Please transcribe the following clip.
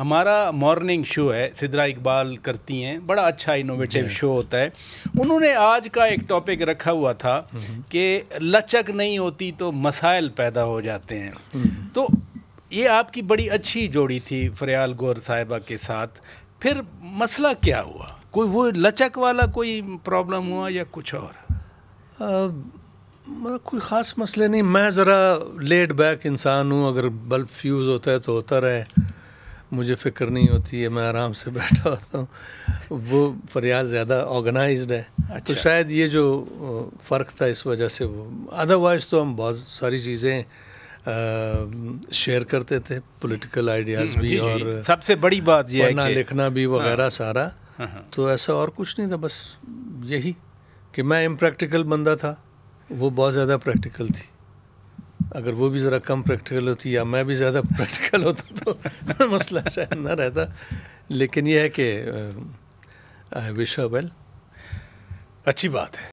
हमारा morning show है सिद्रा इकबाल करती हैं बड़ा अच्छा इनोवेटिव शो होता है उन्होंने आज का एक टॉपिक रखा हुआ था हम्म हम्म। कि लचक नहीं होती तो मसाइल पैदा हो जाते हैं हम्म तो ये आपकी बड़ी अच्छी जोड़ी थी फरियाल गौर साहिबा के साथ फिर मसला क्या हुआ कोई वो लचक वाला कोई प्रॉब्लम हुआ या कुछ और आ, कोई ख़ास मसले नहीं मैं ज़रा लेट बैक इंसान हूँ अगर बल्ब फ्यूज़ होता है तो होता रहे मुझे फ़िक्र नहीं होती है मैं आराम से बैठा होता हूँ वो फरियाल ज़्यादा ऑर्गेनाइज है तो अच्छा। तो शायद ये जो फ़र्क था इस वजह से वो अदरवाइज़ तो हम बहुत सारी चीज़ें शेयर करते थे पॉलिटिकल आइडियाज़ हम्म, भी जी, और जी, सबसे बड़ी बात ये है लिखना भी हाँ। वगैरह हाँ, सारा हाँ, तो ऐसा और कुछ नहीं था बस यही कि मैं इम्प्रैक्टिकल बंदा था वो बहुत ज़्यादा प्रैक्टिकल थी अगर वो भी ज़रा कम प्रैक्टिकल होती या मैं भी ज़्यादा प्रैक्टिकल होता तो मसला शायद ना रहता लेकिन यह है कि आई विश वेल अच्छी बात है